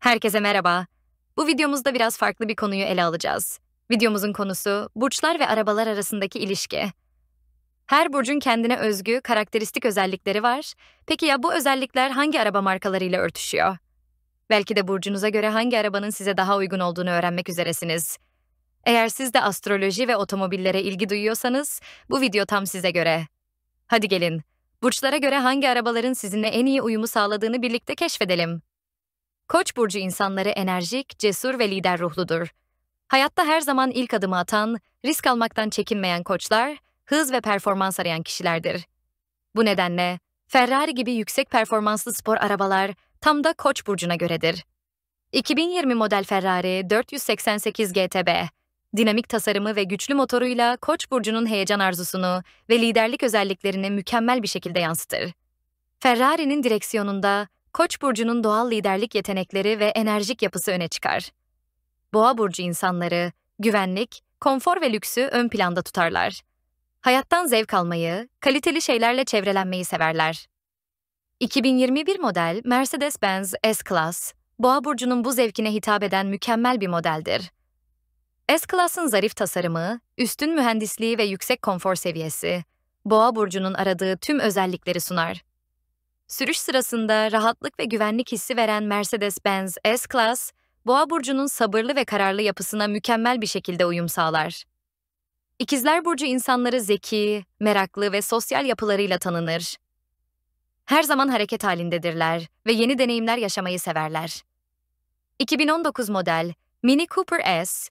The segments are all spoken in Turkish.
Herkese merhaba. Bu videomuzda biraz farklı bir konuyu ele alacağız. Videomuzun konusu burçlar ve arabalar arasındaki ilişki. Her burcun kendine özgü, karakteristik özellikleri var. Peki ya bu özellikler hangi araba markalarıyla örtüşüyor? Belki de burcunuza göre hangi arabanın size daha uygun olduğunu öğrenmek üzeresiniz. Eğer siz de astroloji ve otomobillere ilgi duyuyorsanız bu video tam size göre. Hadi gelin, burçlara göre hangi arabaların sizinle en iyi uyumu sağladığını birlikte keşfedelim. Koç burcu insanları enerjik, cesur ve lider ruhludur. Hayatta her zaman ilk adımı atan, risk almaktan çekinmeyen koçlar, hız ve performans arayan kişilerdir. Bu nedenle Ferrari gibi yüksek performanslı spor arabalar tam da Koç burcuna göredir. 2020 model Ferrari 488 GTB, dinamik tasarımı ve güçlü motoruyla Koç burcunun heyecan arzusunu ve liderlik özelliklerini mükemmel bir şekilde yansıtır. Ferrari'nin direksiyonunda Koç burcunun doğal liderlik yetenekleri ve enerjik yapısı öne çıkar. Boğa burcu insanları güvenlik, konfor ve lüksü ön planda tutarlar. Hayattan zevk almayı, kaliteli şeylerle çevrelenmeyi severler. 2021 model Mercedes-Benz S-Class, Boğa burcunun bu zevkine hitap eden mükemmel bir modeldir. S-Class'ın zarif tasarımı, üstün mühendisliği ve yüksek konfor seviyesi, Boğa burcunun aradığı tüm özellikleri sunar. Sürüş sırasında rahatlık ve güvenlik hissi veren Mercedes-Benz S-Class, Boğa burcunun sabırlı ve kararlı yapısına mükemmel bir şekilde uyum sağlar. İkizler burcu insanları zeki, meraklı ve sosyal yapılarıyla tanınır. Her zaman hareket halindedirler ve yeni deneyimler yaşamayı severler. 2019 model Mini Cooper S,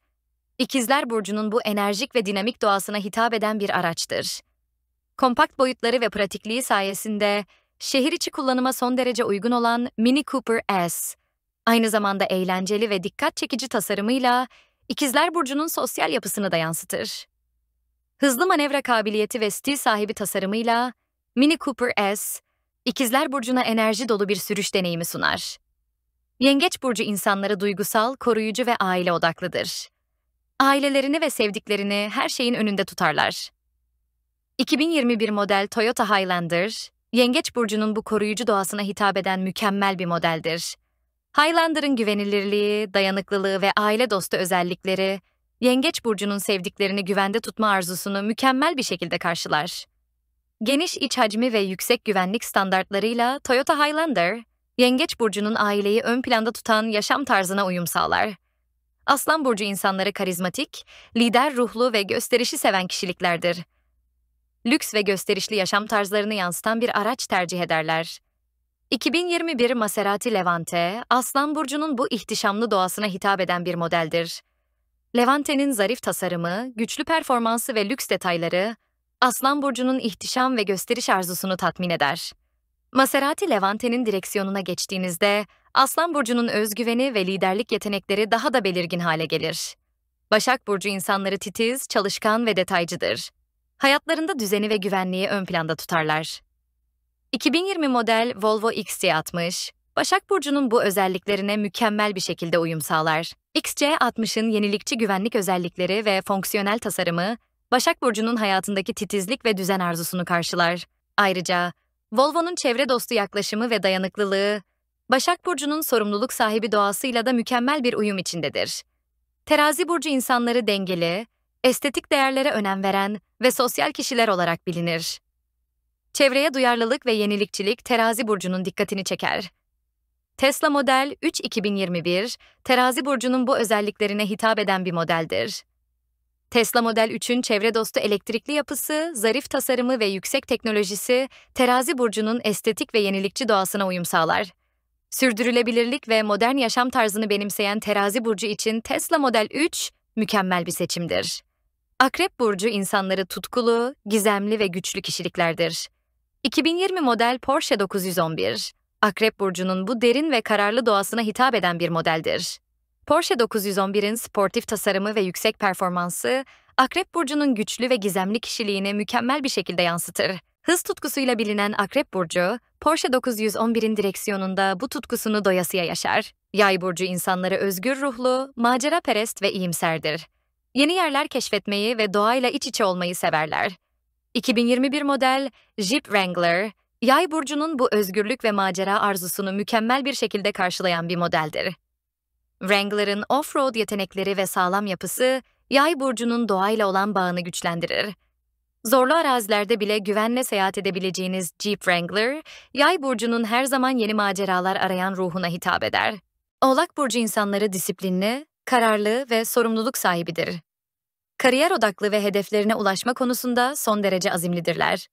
İkizler burcunun bu enerjik ve dinamik doğasına hitap eden bir araçtır. Kompakt boyutları ve pratikliği sayesinde şehir içi kullanıma son derece uygun olan Mini Cooper S, aynı zamanda eğlenceli ve dikkat çekici tasarımıyla İkizler Burcu'nun sosyal yapısını da yansıtır. Hızlı manevra kabiliyeti ve stil sahibi tasarımıyla Mini Cooper S, İkizler Burcu'na enerji dolu bir sürüş deneyimi sunar. Yengeç Burcu insanları duygusal, koruyucu ve aile odaklıdır. Ailelerini ve sevdiklerini her şeyin önünde tutarlar. 2021 model Toyota Highlander, Yengeç burcunun bu koruyucu doğasına hitap eden mükemmel bir modeldir. Highlander'ın güvenilirliği, dayanıklılığı ve aile dostu özellikleri, Yengeç burcunun sevdiklerini güvende tutma arzusunu mükemmel bir şekilde karşılar. Geniş iç hacmi ve yüksek güvenlik standartlarıyla Toyota Highlander, Yengeç burcunun aileyi ön planda tutan yaşam tarzına uyum sağlar. Aslan burcu insanları karizmatik, lider ruhlu ve gösterişi seven kişiliklerdir lüks ve gösterişli yaşam tarzlarını yansıtan bir araç tercih ederler. 2021 Maserati Levante, Aslan Burcu'nun bu ihtişamlı doğasına hitap eden bir modeldir. Levante'nin zarif tasarımı, güçlü performansı ve lüks detayları, Aslan Burcu'nun ihtişam ve gösteriş arzusunu tatmin eder. Maserati Levante'nin direksiyonuna geçtiğinizde, Aslan Burcu'nun özgüveni ve liderlik yetenekleri daha da belirgin hale gelir. Başak Burcu insanları titiz, çalışkan ve detaycıdır. Hayatlarında düzeni ve güvenliği ön planda tutarlar. 2020 model Volvo XC60, Başak Burcu'nun bu özelliklerine mükemmel bir şekilde uyum sağlar. XC60'ın yenilikçi güvenlik özellikleri ve fonksiyonel tasarımı, Başak Burcu'nun hayatındaki titizlik ve düzen arzusunu karşılar. Ayrıca, Volvo'nun çevre dostu yaklaşımı ve dayanıklılığı, Başak Burcu'nun sorumluluk sahibi doğasıyla da mükemmel bir uyum içindedir. Terazi Burcu insanları dengeli, estetik değerlere önem veren ve sosyal kişiler olarak bilinir. Çevreye duyarlılık ve yenilikçilik terazi burcunun dikkatini çeker. Tesla Model 3 2021, terazi burcunun bu özelliklerine hitap eden bir modeldir. Tesla Model 3'ün çevre dostu elektrikli yapısı, zarif tasarımı ve yüksek teknolojisi, terazi burcunun estetik ve yenilikçi doğasına uyum sağlar. Sürdürülebilirlik ve modern yaşam tarzını benimseyen terazi burcu için Tesla Model 3 mükemmel bir seçimdir. Akrep burcu insanları tutkulu, gizemli ve güçlü kişiliklerdir. 2020 model Porsche 911, Akrep burcunun bu derin ve kararlı doğasına hitap eden bir modeldir. Porsche 911'in sportif tasarımı ve yüksek performansı, Akrep burcunun güçlü ve gizemli kişiliğini mükemmel bir şekilde yansıtır. Hız tutkusuyla bilinen Akrep burcu, Porsche 911'in direksiyonunda bu tutkusunu doyasıya yaşar. Yay burcu insanları özgür ruhlu, macera perest ve iyimserdir. Yeni yerler keşfetmeyi ve doğayla iç içe olmayı severler. 2021 model Jeep Wrangler, yay burcunun bu özgürlük ve macera arzusunu mükemmel bir şekilde karşılayan bir modeldir. Wrangler'ın off-road yetenekleri ve sağlam yapısı, yay burcunun doğayla olan bağını güçlendirir. Zorlu arazilerde bile güvenle seyahat edebileceğiniz Jeep Wrangler, yay burcunun her zaman yeni maceralar arayan ruhuna hitap eder. Oğlak burcu insanları disiplinli, kararlı ve sorumluluk sahibidir. Kariyer odaklı ve hedeflerine ulaşma konusunda son derece azimlidirler.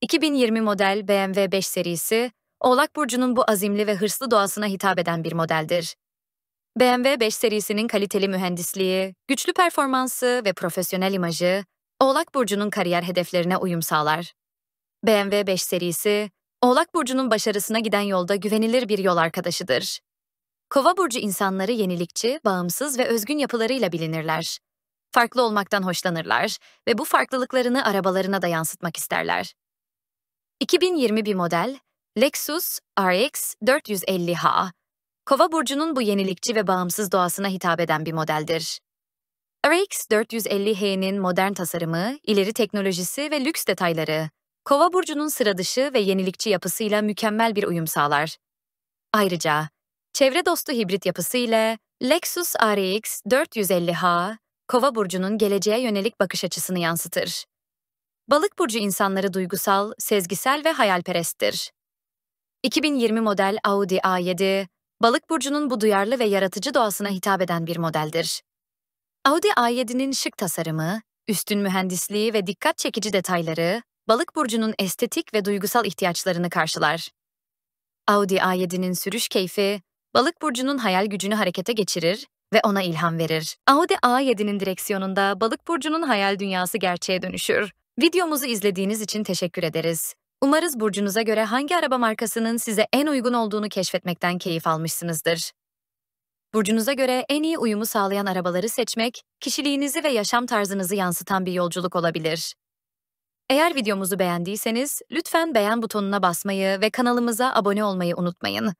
2020 model BMW 5 serisi, Oğlak Burcu'nun bu azimli ve hırslı doğasına hitap eden bir modeldir. BMW 5 serisinin kaliteli mühendisliği, güçlü performansı ve profesyonel imajı, Oğlak Burcu'nun kariyer hedeflerine uyum sağlar. BMW 5 serisi, Oğlak Burcu'nun başarısına giden yolda güvenilir bir yol arkadaşıdır. Kova burcu insanları yenilikçi, bağımsız ve özgün yapılarıyla bilinirler. Farklı olmaktan hoşlanırlar ve bu farklılıklarını arabalarına da yansıtmak isterler. 2021 model Lexus RX 450H, Kova burcunun bu yenilikçi ve bağımsız doğasına hitap eden bir modeldir. RX 450H'nin modern tasarımı, ileri teknolojisi ve lüks detayları, Kova burcunun sıradışı ve yenilikçi yapısıyla mükemmel bir uyum sağlar. Ayrıca çevre dostu hibrit yapısı ile Lexus RX 450H, Kova burcunun geleceğe yönelik bakış açısını yansıtır. Balık burcu insanları duygusal, sezgisel ve hayalperesttir. 2020 model Audi A7, Balık burcunun bu duyarlı ve yaratıcı doğasına hitap eden bir modeldir. Audi A7'nin şık tasarımı, üstün mühendisliği ve dikkat çekici detayları, Balık burcunun estetik ve duygusal ihtiyaçlarını karşılar. Audi A7'nin sürüş keyfi, Balık burcunun hayal gücünü harekete geçirir ve ona ilham verir. Audi A7'nin direksiyonunda Balık burcunun hayal dünyası gerçeğe dönüşür. Videomuzu izlediğiniz için teşekkür ederiz. Umarız burcunuza göre hangi araba markasının size en uygun olduğunu keşfetmekten keyif almışsınızdır. Burcunuza göre en iyi uyumu sağlayan arabaları seçmek, kişiliğinizi ve yaşam tarzınızı yansıtan bir yolculuk olabilir. Eğer videomuzu beğendiyseniz lütfen beğen butonuna basmayı ve kanalımıza abone olmayı unutmayın.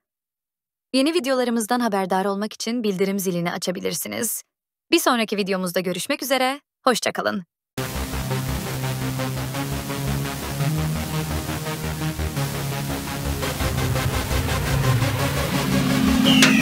Yeni videolarımızdan haberdar olmak için bildirim zilini açabilirsiniz. Bir sonraki videomuzda görüşmek üzere, hoşçakalın. Yeah.